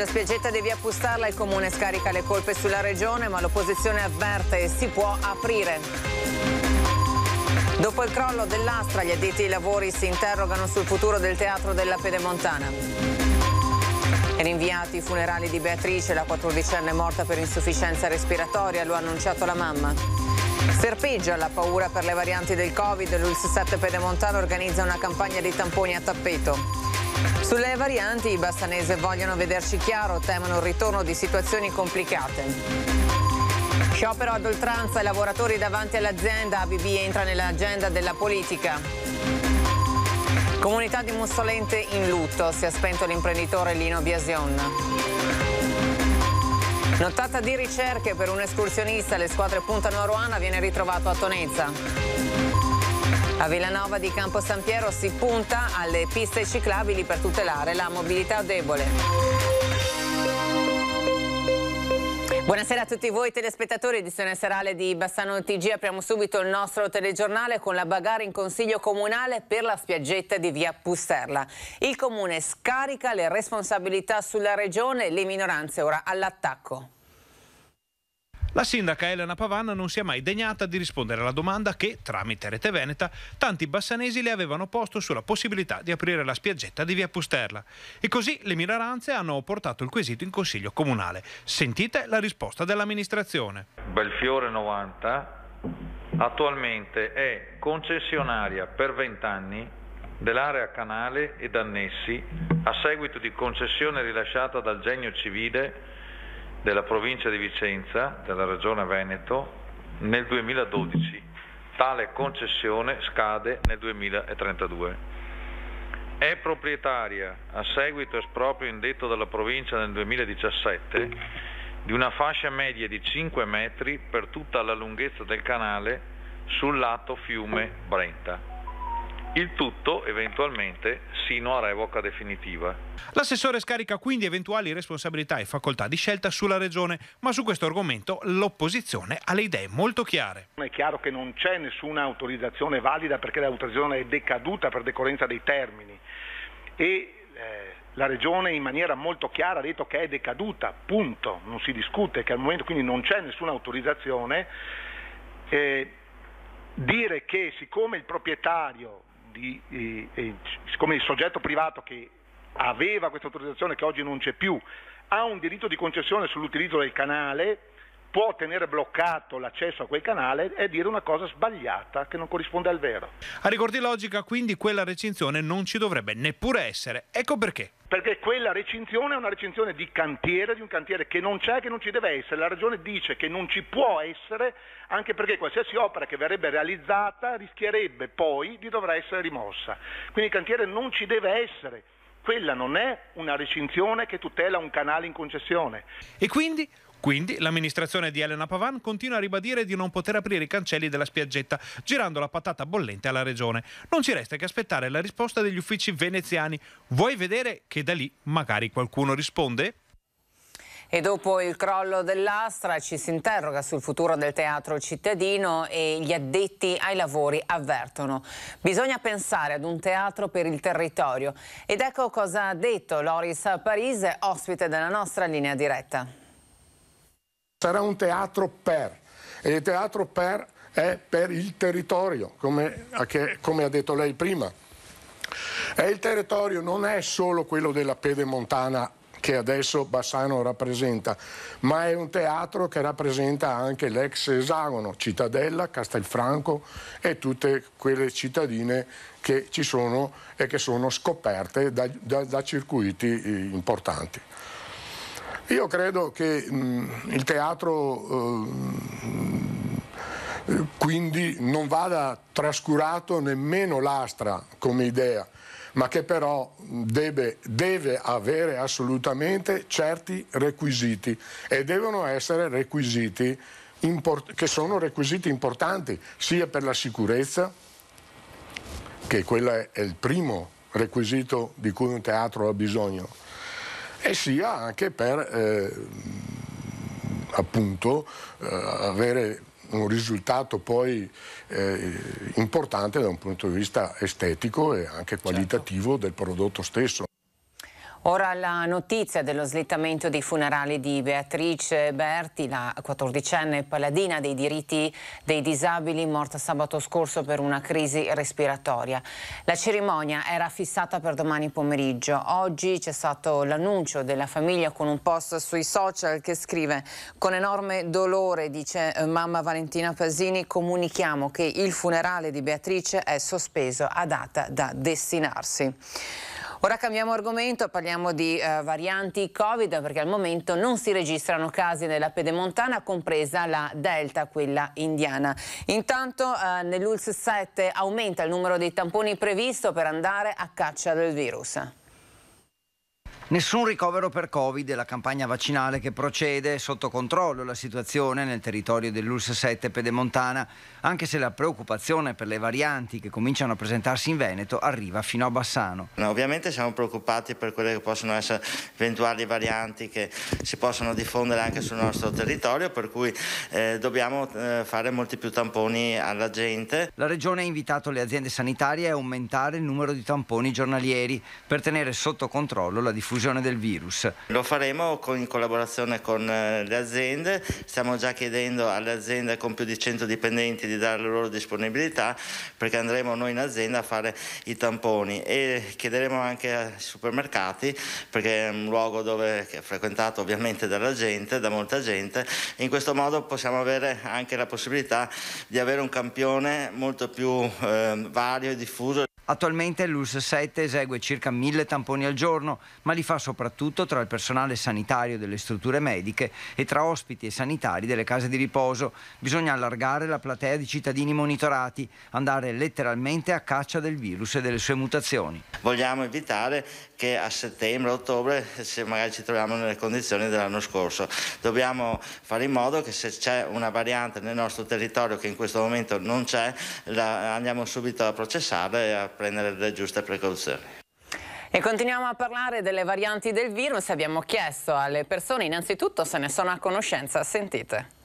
Sulla spiaggetta di via Pustarla il comune scarica le colpe sulla regione, ma l'opposizione avverte e si può aprire. Dopo il crollo dell'Astra, gli addetti ai lavori si interrogano sul futuro del teatro della Pedemontana. Rinviati i funerali di Beatrice, la 14enne morta per insufficienza respiratoria, lo ha annunciato la mamma. Serpeggia la paura per le varianti del Covid, l'Ulss 7 Pedemontana organizza una campagna di tamponi a tappeto. Sulle varianti i bassanese vogliono vederci chiaro, temono il ritorno di situazioni complicate. Sciopero ad oltranza, i lavoratori davanti all'azienda, ABB entra nell'agenda della politica. Comunità di Mussolente in lutto, si è spento l'imprenditore Lino Biasion. Nottata di ricerche per un escursionista, le squadre puntano a Ruana, viene ritrovato a Tonezza. A Villanova di Campo San Piero si punta alle piste ciclabili per tutelare la mobilità debole. Buonasera a tutti voi telespettatori, edizione serale di Bassano TG. Apriamo subito il nostro telegiornale con la bagarre in consiglio comunale per la spiaggetta di via Pusterla. Il comune scarica le responsabilità sulla regione, le minoranze ora all'attacco. La sindaca Elena Pavanna non si è mai degnata di rispondere alla domanda che, tramite Rete Veneta, tanti bassanesi le avevano posto sulla possibilità di aprire la spiaggetta di via Pusterla. E così le minoranze hanno portato il quesito in Consiglio Comunale. Sentite la risposta dell'amministrazione. Belfiore 90 attualmente è concessionaria per 20 anni dell'area canale ed annessi a seguito di concessione rilasciata dal Genio Civile della provincia di Vicenza, della regione Veneto, nel 2012. Tale concessione scade nel 2032. È proprietaria, a seguito esproprio indetto dalla provincia nel 2017, di una fascia media di 5 metri per tutta la lunghezza del canale sul lato fiume Brenta il tutto eventualmente sino a revoca definitiva. L'assessore scarica quindi eventuali responsabilità e facoltà di scelta sulla Regione, ma su questo argomento l'opposizione ha le idee molto chiare. È chiaro che non c'è nessuna autorizzazione valida perché l'autorizzazione è decaduta per decorrenza dei termini e eh, la Regione in maniera molto chiara ha detto che è decaduta, punto, non si discute, che al momento quindi non c'è nessuna autorizzazione. Eh, dire che siccome il proprietario di, eh, eh, siccome il soggetto privato che aveva questa autorizzazione che oggi non c'è più ha un diritto di concessione sull'utilizzo del canale può tenere bloccato l'accesso a quel canale è dire una cosa sbagliata che non corrisponde al vero. A ricordi logica quindi quella recinzione non ci dovrebbe neppure essere. Ecco perché perché quella recinzione è una recinzione di cantiere, di un cantiere che non c'è, che non ci deve essere. La ragione dice che non ci può essere, anche perché qualsiasi opera che verrebbe realizzata rischierebbe poi di dover essere rimossa. Quindi il cantiere non ci deve essere. Quella non è una recinzione che tutela un canale in concessione. E quindi quindi l'amministrazione di Elena Pavan continua a ribadire di non poter aprire i cancelli della spiaggetta, girando la patata bollente alla regione. Non ci resta che aspettare la risposta degli uffici veneziani. Vuoi vedere che da lì magari qualcuno risponde? E dopo il crollo dell'Astra ci si interroga sul futuro del teatro cittadino e gli addetti ai lavori avvertono. Bisogna pensare ad un teatro per il territorio. Ed ecco cosa ha detto Loris Parise, ospite della nostra linea diretta sarà un teatro per e il teatro per è per il territorio, come, che, come ha detto lei prima. E il territorio non è solo quello della pedemontana che adesso Bassano rappresenta, ma è un teatro che rappresenta anche l'ex esagono, Cittadella, Castelfranco e tutte quelle cittadine che ci sono e che sono scoperte da, da, da circuiti eh, importanti. Io credo che mh, mm, il teatro eh, quindi non vada trascurato nemmeno l'astra come idea, ma che però deve, deve avere assolutamente certi requisiti e devono essere requisiti import- che sono requisiti importanti sia per la sicurezza, che quello è il primo requisito di cui un teatro ha bisogno, e eh sia anche per eh, appunto eh, avere un risultato poi eh, importante da un punto di vista estetico e anche certo. qualitativo certo. del prodotto stesso. Ora la notizia dello slittamento dei funerali di Beatrice Berti, la 14enne paladina dei diritti dei disabili, morta sabato scorso per una crisi respiratoria. La cerimonia era fissata per domani pomeriggio. Oggi c'è stato l'annuncio della famiglia con un post sui social che scrive con enorme dolore, dice eh, mamma Valentina Pasini, comunichiamo che il funerale di Beatrice è sospeso a data da destinarsi. Ora cambiamo argomento, parliamo di eh, varianti Covid perché al momento non si registrano casi nella pedemontana compresa la Delta, quella indiana. Intanto eh, nell'ULS 7 aumenta il numero dei tamponi previsto per andare a caccia del virus. Nessun ricovero per Covid e la campagna vaccinale che procede sotto controllo la situazione nel territorio dell'Ulsa 7 pedemontana, anche se la preoccupazione per le varianti che cominciano a presentarsi in Veneto arriva fino a Bassano. No, ovviamente siamo preoccupati per quelle che possono essere eventuali varianti che si possono diffondere anche sul nostro territorio, per cui eh, dobbiamo eh, fare molti più tamponi alla gente. La Regione ha invitato le aziende sanitarie a aumentare il numero di tamponi giornalieri per tenere sotto controllo la diffusione diffusione del virus. Lo faremo con, in collaborazione con eh, le aziende, stiamo già chiedendo alle aziende con più di 100 dipendenti di dare la loro disponibilità perché andremo noi in azienda a fare i tamponi e chiederemo anche ai supermercati perché è un luogo dove, è frequentato ovviamente dalla gente, da molta gente, in questo modo possiamo avere anche la possibilità di avere un campione molto più eh, vario e diffuso. Attualmente l'ULS 7 esegue circa mille tamponi al giorno, ma li fa soprattutto tra il personale sanitario delle strutture mediche e tra ospiti e sanitari delle case di riposo. Bisogna allargare la platea di cittadini monitorati, andare letteralmente a caccia del virus e delle sue mutazioni. Vogliamo evitare che a settembre, ottobre, se magari ci troviamo nelle condizioni dell'anno scorso, dobbiamo fare in modo che se c'è una variante nel nostro territorio che in questo momento non c'è, la, andiamo subito a processarla e a prendere le giuste precauzioni. E continuiamo a parlare delle varianti del virus. Abbiamo chiesto alle persone innanzitutto se ne sono a conoscenza. Sentite.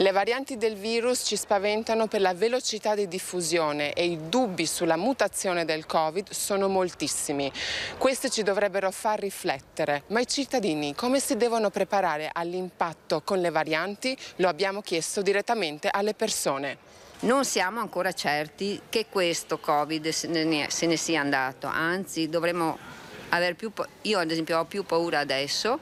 Le varianti del virus ci spaventano per la velocità di diffusione e i dubbi sulla mutazione del Covid sono moltissimi. Queste ci dovrebbero far riflettere, ma i cittadini come si devono preparare all'impatto con le varianti? Lo abbiamo chiesto direttamente alle persone. Non siamo ancora certi che questo Covid se ne, se ne sia andato, anzi dovremmo avere più, io ad esempio ho più paura adesso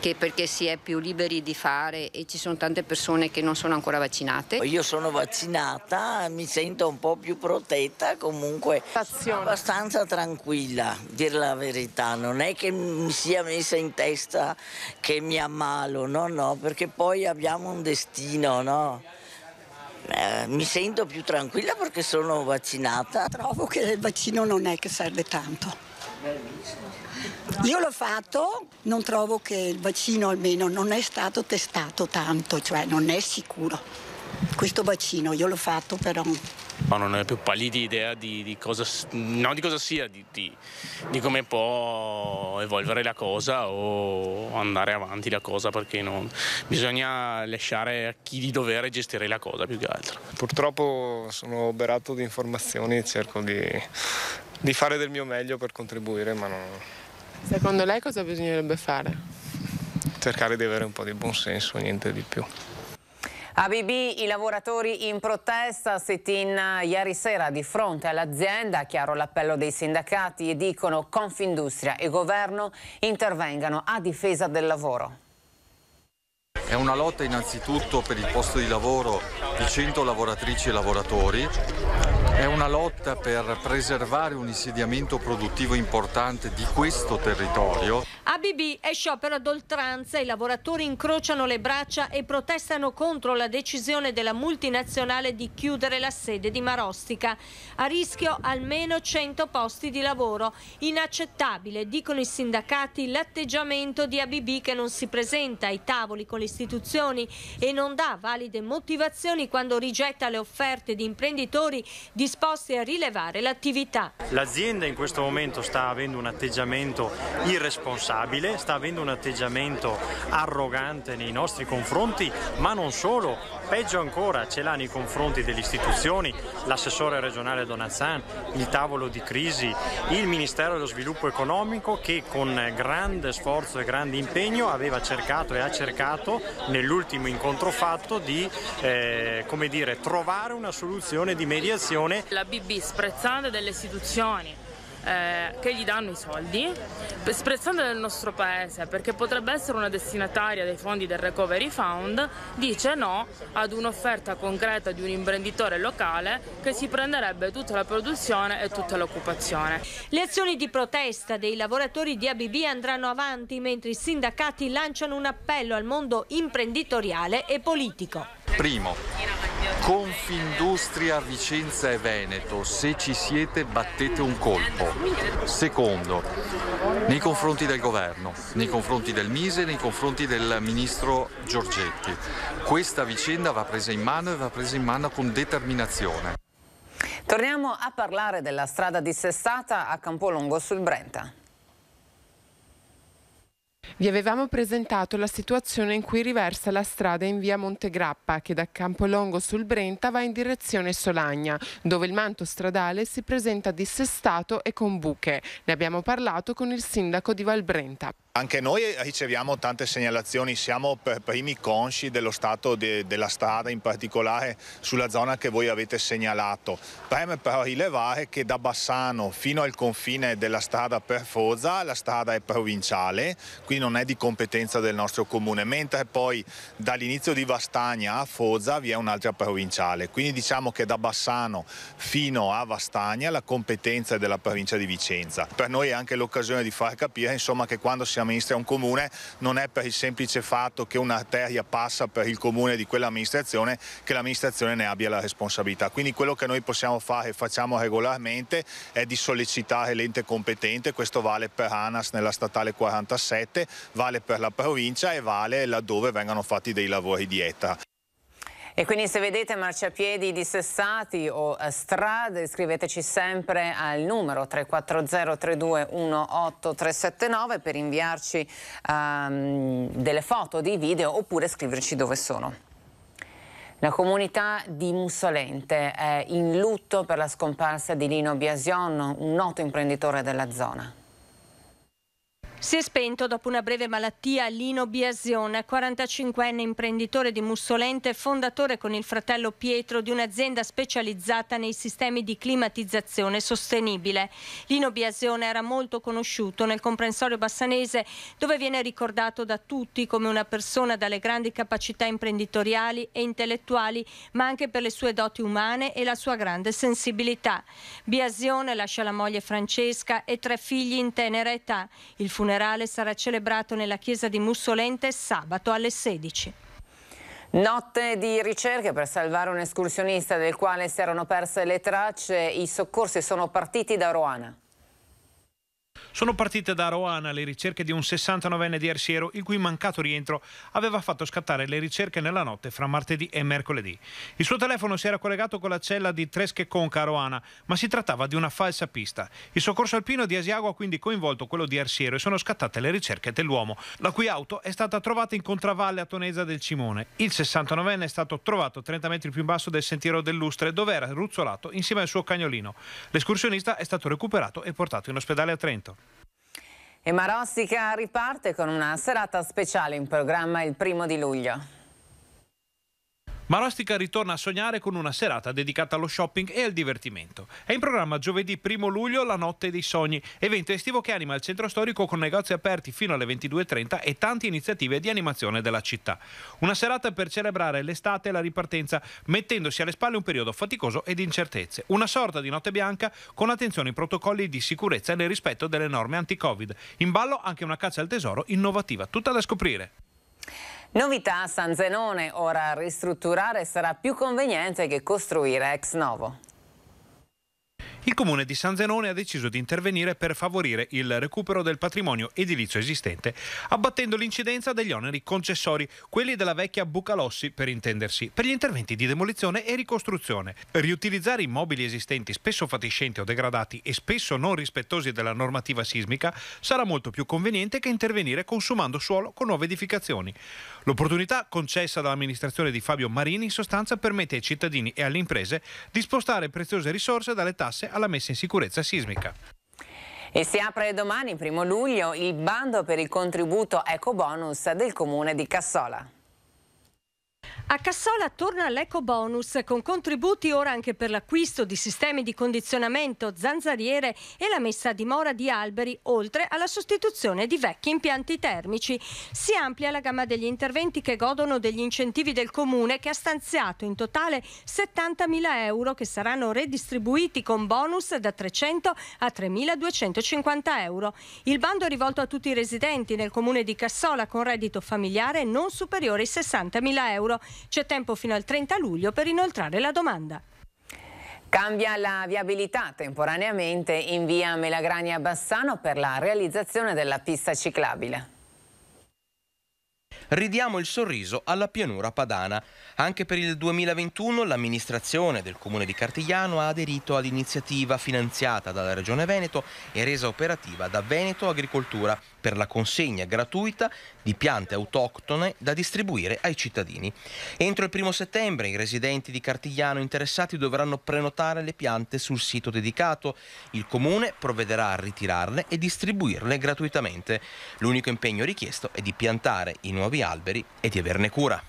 che perché si è più liberi di fare e ci sono tante persone che non sono ancora vaccinate. Io sono vaccinata, mi sento un po' più protetta, comunque sono abbastanza tranquilla, dire la verità, non è che mi sia messa in testa che mi ammalo, no, no, perché poi abbiamo un destino, no? Eh, mi sento più tranquilla perché sono vaccinata. Trovo che il vaccino non è che serve tanto. Io l'ho fatto, non trovo che il vaccino almeno non è stato testato tanto, cioè non è sicuro. Questo vaccino io l'ho fatto però ma non ho più pallida idea di, di, cosa, no, di cosa sia, di, di, come può evolvere la cosa o andare avanti la cosa, perché non, bisogna lasciare a chi di dovere gestire la cosa più che altro. Purtroppo sono oberato di informazioni e cerco di fare del mio meglio per contribuire, ma non... Secondo lei cosa bisognerebbe fare? Cercare di avere un po' di buon senso, niente di più. ABB, i lavoratori in protesta, sit-in eh, ieri sera di fronte all'azienda, chiaro l'appello dei sindacati e dicono Confindustria e governo intervengano a difesa del lavoro. È una lotta innanzitutto per il posto di lavoro di 100 lavoratrici e lavoratori è una lotta per preservare un insediamento produttivo importante di questo territorio. ABB è sciopero ad oltranza, i lavoratori incrociano le braccia e protestano contro la decisione della multinazionale di chiudere la sede di Marostica. A rischio almeno 100 posti di lavoro. Inaccettabile, dicono i sindacati, l'atteggiamento di ABB che non si presenta ai tavoli con le istituzioni e non dà valide motivazioni quando rigetta le offerte di imprenditori di disposte a rilevare l'attività. L'azienda in questo momento sta avendo un atteggiamento irresponsabile, sta avendo un atteggiamento arrogante nei nostri confronti, ma non solo, Peggio ancora ce l'ha nei confronti delle istituzioni, l'assessore regionale Donazan, il tavolo di crisi, il Ministero dello Sviluppo Economico che con grande sforzo e grande impegno aveva cercato e ha cercato nell'ultimo incontro fatto di eh, dire, trovare una soluzione di mediazione. La BB sprezzante delle istituzioni eh, che gli danno i soldi, sprezzando del nostro paese perché potrebbe essere una destinataria dei fondi del Recovery Fund, dice no ad un'offerta concreta di un imprenditore locale che si prenderebbe tutta la produzione e tutta l'occupazione. Le azioni di protesta dei lavoratori di ABB andranno avanti mentre i sindacati lanciano un appello al mondo imprenditoriale e politico. Primo, Confindustria Vicenza e Veneto, se ci siete battete un colpo. Secondo, nei confronti del governo, nei confronti del Mise, nei confronti del ministro Giorgetti. Questa vicenda va presa in mano e va presa in mano con determinazione. Torniamo a parlare della strada dissestata a Campolongo sul Brenta. Vi avevamo presentato la situazione in cui riversa la strada in via Montegrappa che da Campolongo sul Brenta va in direzione Solagna, dove il manto stradale si presenta dissestato e con buche. Ne abbiamo parlato con il sindaco di Valbrenta. Anche noi eh, riceviamo tante segnalazioni, siamo per primi consci dello stato de, della strada, in particolare sulla zona che voi avete segnalato. Preme però rilevare che da Bassano fino al confine della strada per Forza la strada è provinciale, quindi non è di competenza del nostro comune, mentre poi dall'inizio di Vastagna a Forza vi è un'altra provinciale. Quindi diciamo che da Bassano fino a Vastagna la competenza è della provincia di Vicenza. Per noi è anche l'occasione di far capire insomma, che quando siamo amministra un comune, non è per il semplice fatto che un'arteria passa per il comune di quell'amministrazione che l'amministrazione ne abbia la responsabilità. Quindi quello che noi possiamo fare e facciamo regolarmente è di sollecitare l'ente competente, questo vale per ANAS nella statale 47, vale per la provincia e vale laddove vengano fatti dei lavori di ETA. E quindi se vedete marciapiedi dissessati o eh, strade scriveteci sempre al numero 340-3218-379 per inviarci um, delle foto, dei video oppure scriverci dove sono. La comunità di Mussolente è in lutto per la scomparsa di Lino Biasion, un noto imprenditore della zona. Si è spento dopo una breve malattia Lino Biasione, 45enne imprenditore di Mussolente, fondatore con il fratello Pietro di un'azienda specializzata nei sistemi di climatizzazione sostenibile. Lino Biasione era molto conosciuto nel comprensorio bassanese dove viene ricordato da tutti come una persona dalle grandi capacità imprenditoriali e intellettuali, ma anche per le sue doti umane e la sua grande sensibilità. Biasione lascia la moglie Francesca e tre figli in tenera età. Il funerale funerale sarà celebrato nella chiesa di Mussolente sabato alle 16. Notte di ricerche per salvare un escursionista del quale si erano perse le tracce. I soccorsi sono partiti da Roana. Sono partite da Roana alle ricerche di un 69enne di Arsiero il cui mancato rientro aveva fatto scattare le ricerche nella notte fra martedì e mercoledì. Il suo telefono si era collegato con la cella di Tresche Conca a Roana, ma si trattava di una falsa pista. Il soccorso alpino di Asiago ha quindi coinvolto quello di Arsiero e sono scattate le ricerche dell'uomo, la cui auto è stata trovata in contravalle a Tonesa del Cimone. Il 69enne è stato trovato 30 metri più in basso del sentiero dell'Ustre dove era ruzzolato insieme al suo cagnolino. L'escursionista è stato recuperato e portato in ospedale a Trento. E Marostica riparte con una serata speciale in programma il primo di luglio. Marostica ritorna a sognare con una serata dedicata allo shopping e al divertimento. È in programma giovedì 1 luglio la Notte dei Sogni, evento estivo che anima il centro storico con negozi aperti fino alle 22.30 e tante iniziative di animazione della città. Una serata per celebrare l'estate e la ripartenza, mettendosi alle spalle un periodo faticoso ed incertezze. Una sorta di notte bianca con attenzione ai protocolli di sicurezza e nel rispetto delle norme anti-Covid. In ballo anche una caccia al tesoro innovativa, tutta da scoprire. Novità San Zenone, ora ristrutturare sarà più conveniente che costruire ex novo il comune di San Zenone ha deciso di intervenire per favorire il recupero del patrimonio edilizio esistente, abbattendo l'incidenza degli oneri concessori, quelli della vecchia Bucalossi per intendersi, per gli interventi di demolizione e ricostruzione. Riutilizzare immobili esistenti spesso fatiscenti o degradati e spesso non rispettosi della normativa sismica sarà molto più conveniente che intervenire consumando suolo con nuove edificazioni. L'opportunità concessa dall'amministrazione di Fabio Marini in sostanza permette ai cittadini e alle imprese di spostare preziose risorse dalle tasse alla messa in sicurezza sismica. E si apre domani, primo luglio, il bando per il contributo ecobonus del comune di Cassola. A Cassola torna l'eco bonus con contributi ora anche per l'acquisto di sistemi di condizionamento, zanzariere e la messa a dimora di alberi, oltre alla sostituzione di vecchi impianti termici. Si amplia la gamma degli interventi che godono degli incentivi del comune che ha stanziato in totale 70.000 euro che saranno redistribuiti con bonus da 300 a 3.250 euro. Il bando è rivolto a tutti i residenti nel comune di Cassola con reddito familiare non superiore ai 60.000 euro c'è tempo fino al 30 luglio per inoltrare la domanda. Cambia la viabilità temporaneamente in via Melagrania Bassano per la realizzazione della pista ciclabile. Ridiamo il sorriso alla pianura padana. Anche per il 2021 l'amministrazione del comune di Cartigliano ha aderito all'iniziativa finanziata dalla Regione Veneto e resa operativa da Veneto Agricoltura per la consegna gratuita di piante autoctone da distribuire ai cittadini. Entro il primo settembre i residenti di Cartigliano interessati dovranno prenotare le piante sul sito dedicato. Il comune provvederà a ritirarle e distribuirle gratuitamente. L'unico impegno richiesto è di piantare i nuovi alberi e di averne cura.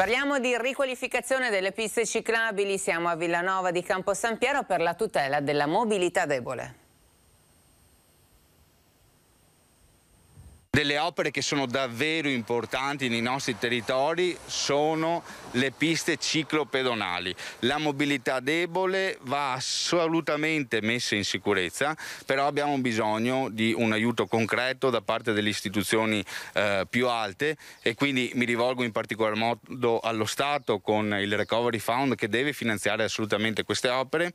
Parliamo di riqualificazione delle piste ciclabili, siamo a Villanova di Campo San Piero per la tutela della mobilità debole. Delle opere che sono davvero importanti nei nostri territori sono le piste ciclopedonali. La mobilità debole va assolutamente messa in sicurezza, però abbiamo bisogno di un aiuto concreto da parte delle istituzioni eh, più alte e quindi mi rivolgo in particolar modo allo Stato con il Recovery Fund che deve finanziare assolutamente queste opere.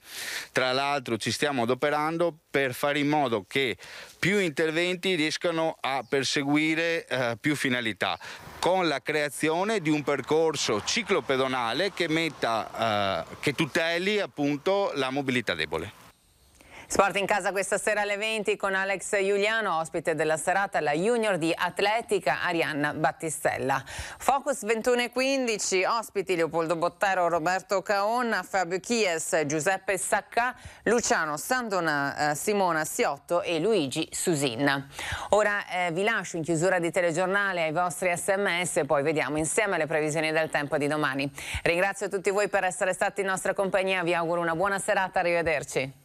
Tra l'altro ci stiamo adoperando per fare in modo che più interventi riescano a perseguire perseguire eh, più finalità con la creazione di un percorso ciclopedonale che, metta, eh, che tuteli appunto la mobilità debole. Sport in casa questa sera alle 20 con Alex Giuliano, ospite della serata la junior di atletica Arianna Battistella. Focus 21.15, ospiti Leopoldo Bottero, Roberto Caonna, Fabio Chies, Giuseppe Sacca, Luciano Sandona, eh, Simona Siotto e Luigi Susin. Ora eh, vi lascio in chiusura di telegiornale ai vostri sms e poi vediamo insieme le previsioni del tempo di domani. Ringrazio tutti voi per essere stati in nostra compagnia, vi auguro una buona serata, arrivederci.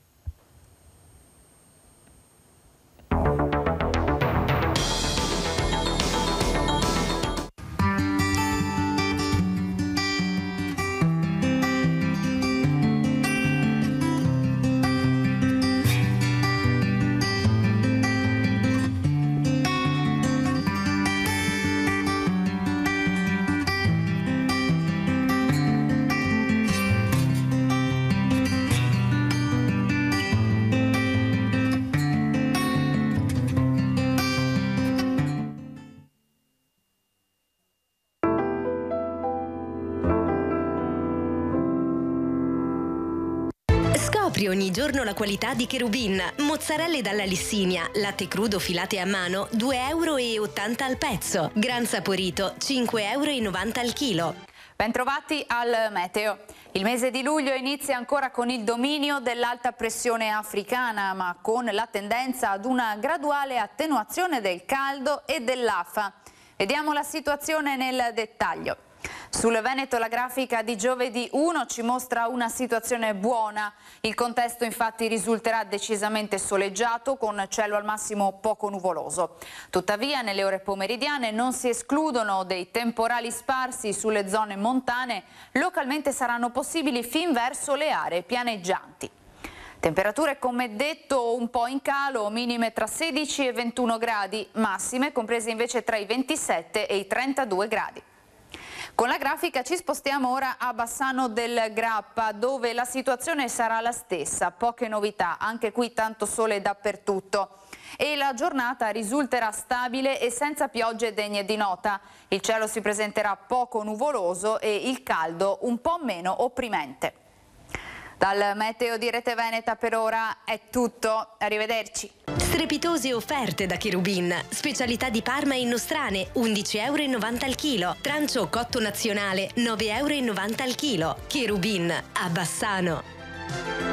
Scopri ogni giorno la qualità di Cherubin, mozzarelle dalla Lissinia, latte crudo filate a mano, 2,80 euro al pezzo, gran saporito, 5,90 euro al chilo. Bentrovati al Meteo. Il mese di luglio inizia ancora con il dominio dell'alta pressione africana, ma con la tendenza ad una graduale attenuazione del caldo e dell'afa. Vediamo la situazione nel dettaglio. Sul Veneto la grafica di giovedì 1 ci mostra una situazione buona. Il contesto infatti risulterà decisamente soleggiato con cielo al massimo poco nuvoloso. Tuttavia nelle ore pomeridiane non si escludono dei temporali sparsi sulle zone montane. Localmente saranno possibili fin verso le aree pianeggianti. Temperature come detto un po' in calo, minime tra 16 e 21 gradi, massime comprese invece tra i 27 e i 32 gradi. Con la grafica ci spostiamo ora a Bassano del Grappa dove la situazione sarà la stessa, poche novità, anche qui tanto sole dappertutto e la giornata risulterà stabile e senza piogge degne di nota. Il cielo si presenterà poco nuvoloso e il caldo un po' meno opprimente. Dal meteo di Rete Veneta per ora è tutto, arrivederci. Strepitose offerte da Cherubin, specialità di Parma e nostrane, 11,90 euro al chilo, trancio cotto nazionale, 9,90 euro al chilo, Cherubin, a Bassano.